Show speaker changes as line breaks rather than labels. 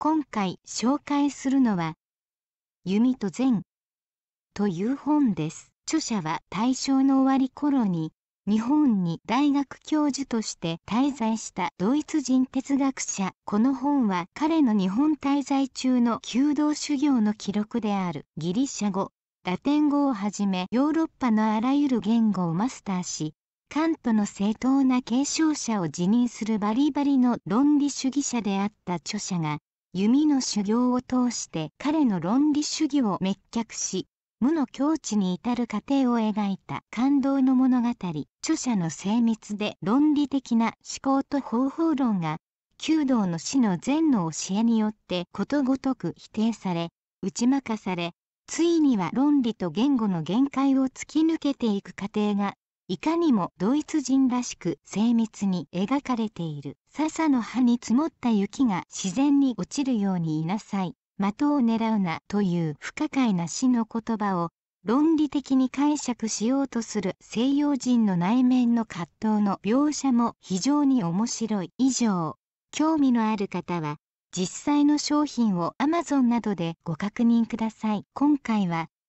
今回紹介するのは「弓と禅」という本です。著者は大正の終わり頃に日本に大学教授として滞在したドイツ人哲学者この本は彼の日本滞在中の弓道修行の記録であるギリシャ語ラテン語をはじめヨーロッパのあらゆる言語をマスターしカントの正当な継承者を辞任するバリバリの論理主義者であった著者が弓の修行を通して彼の論理主義を滅却し無の境地に至る過程を描いた感動の物語著者の精密で論理的な思考と方法論が弓道の死の善の教えによってことごとく否定され打ち負かされついには論理と言語の限界を突き抜けていく過程がいかにもドイツ人らしく精密に描かれている笹の葉に積もった雪が自然に落ちるようにいなさい的を狙うなという不可解な死の言葉を論理的に解釈しようとする西洋人の内面の葛藤の描写も非常に面白い以上興味のある方は実際の商品を Amazon などでご確認ください今回は